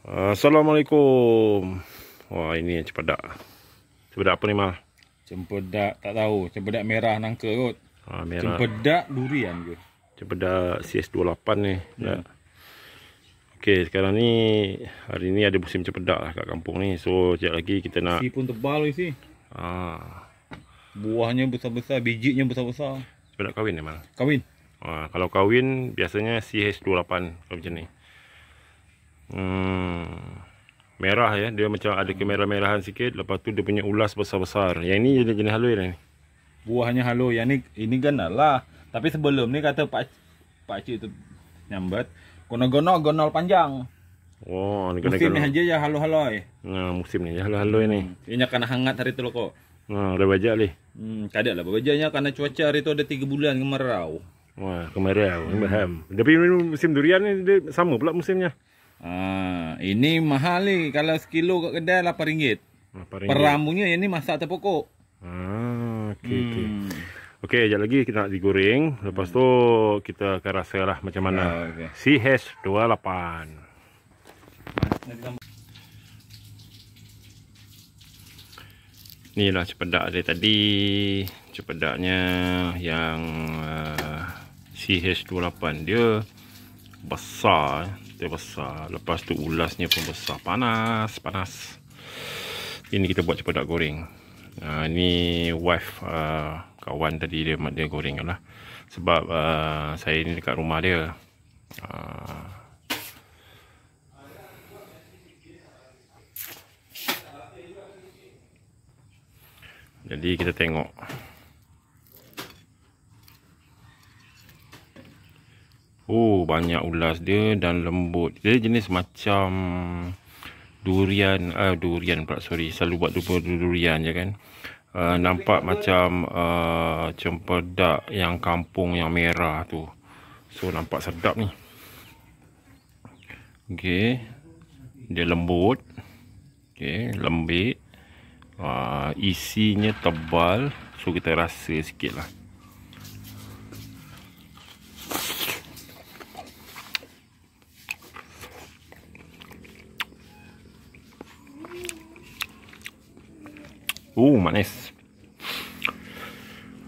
Assalamualaikum. Wah ini cempedak. Cempedak apa ni mal? Cempedak tak tahu. Cempedak merah nangka kot. Ha, merah. Cempedak durian ke? Cempedak CS28 ni. Ya. Okey sekarang ni hari ni ada musim cempedak lah kat kampung ni. So sekejap lagi kita nak. Si pun tebal isi. Ha. Buahnya besar-besar, bijinya besar-besar. Cempedak kahwin ni mal? Kahwin. Ha, kalau kahwin biasanya CS28 kalau macam ni. Hmm. Merah ya. Dia macam ada kemerah-merahan sikit. Lepas tu dia punya ulas besar-besar. Yang ini jenis-jenis halo ni. Buahnya halo. Yang ni ini ganal lah. Tapi sebelum ni kata pak pak cik tu nyambat. Kena gonol gonol panjang. Oh, ini kena musim ni aja ya halo-halo eh. Nah, musim ni ya halo-halo ini. Hmm. Ini kena hangat hari tu lo kok. Nah, ada baja leh. Hmm, kada lah bajanya karena cuaca hari tu ada 3 bulan kemarau. Wah, kemarau. Hmm. Tapi musim durian ni sama pula musimnya. Ha, ini mahal ni. Kalau sekilo kat kedai RM8. Ah, RM8. Perambunya yang ni masak atau pokok. Ah, okey hmm. okey. Okey, sekejap lagi kita nak digoreng. Lepas tu kita akan rasa lah macam mana. Yeah, okay. CH28. Ni lah cepedak dia tadi. Cepedaknya yang uh, ah, CH28 dia besar eh dia besar lepas tu ulasnya pun besar panas panas ini kita buat cepat nak goreng uh, ah, ni wife uh, kawan tadi dia dia goreng lah sebab uh, saya ni dekat rumah dia uh, jadi kita tengok Oh, banyak ulas dia dan lembut. Dia jenis macam durian. Ah, durian pula. Sorry. Selalu buat dua durian je kan. Uh, nampak macam uh, cempedak yang kampung yang merah tu. So, nampak sedap ni. Okay. Dia lembut. Okay. Lembik. Uh, isinya tebal. So, kita rasa sikit lah. Oh, manis.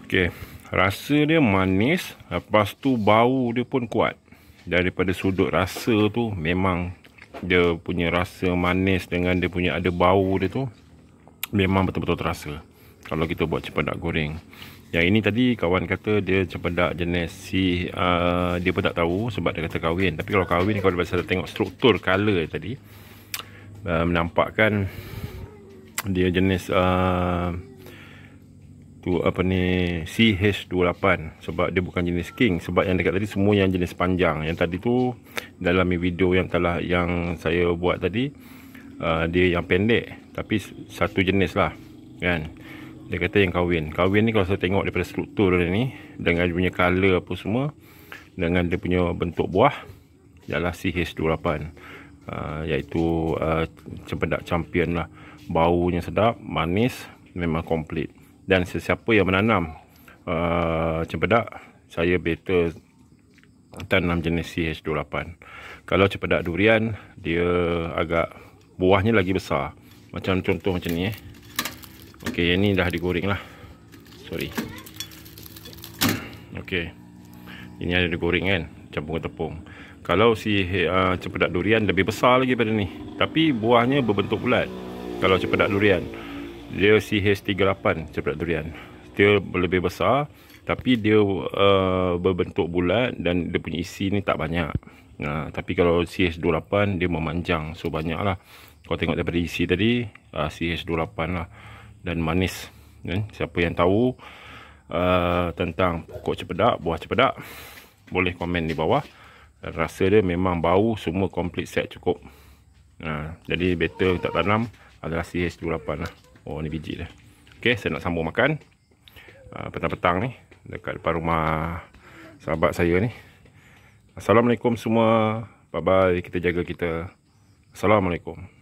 Okey, rasa dia manis, lepas tu bau dia pun kuat. Daripada sudut rasa tu memang dia punya rasa manis dengan dia punya ada bau dia tu memang betul-betul terasa. Kalau kita buat cempedak goreng. Yang ini tadi kawan kata dia cempedak jenis si uh, dia pun tak tahu sebab dia kata kahwin. Tapi kalau kahwin kalau dia tengok struktur color tadi uh, menampakkan dia jenis uh, tu apa ni CH28 sebab dia bukan jenis king sebab yang dekat tadi semua yang jenis panjang yang tadi tu dalam video yang telah yang saya buat tadi uh, dia yang pendek tapi satu jenis lah kan dia kata yang kawin kawin ni kalau saya tengok daripada struktur dia ni dengan dia punya color apa semua dengan dia punya bentuk buah ialah CH28 uh, iaitu uh, cempedak champion lah baunya sedap, manis, memang komplit. Dan sesiapa yang menanam uh, cempedak, saya better tanam jenis CH28. Kalau cempedak durian, dia agak buahnya lagi besar. Macam contoh macam ni eh. Okey, yang ni dah digoreng lah. Sorry. Okey. Ini ada digoreng kan, campur tepung. Kalau si uh, cempedak durian lebih besar lagi pada ni. Tapi buahnya berbentuk bulat kalau cempedak durian dia CH38 cempedak durian dia lebih besar tapi dia uh, berbentuk bulat dan dia punya isi ni tak banyak nah, tapi kalau CH28 dia memanjang so banyak lah kau tengok daripada isi tadi uh, CH28 lah dan manis eh? siapa yang tahu uh, tentang pokok cempedak buah cempedak boleh komen di bawah rasa dia memang bau semua complete set cukup Ha, jadi better tak tanam adalah CH28 lah. Oh ni biji dia. Okey, saya nak sambung makan. Ah, petang-petang uh, ni dekat depan rumah sahabat saya ni. Assalamualaikum semua. Bye bye. Kita jaga kita. Assalamualaikum.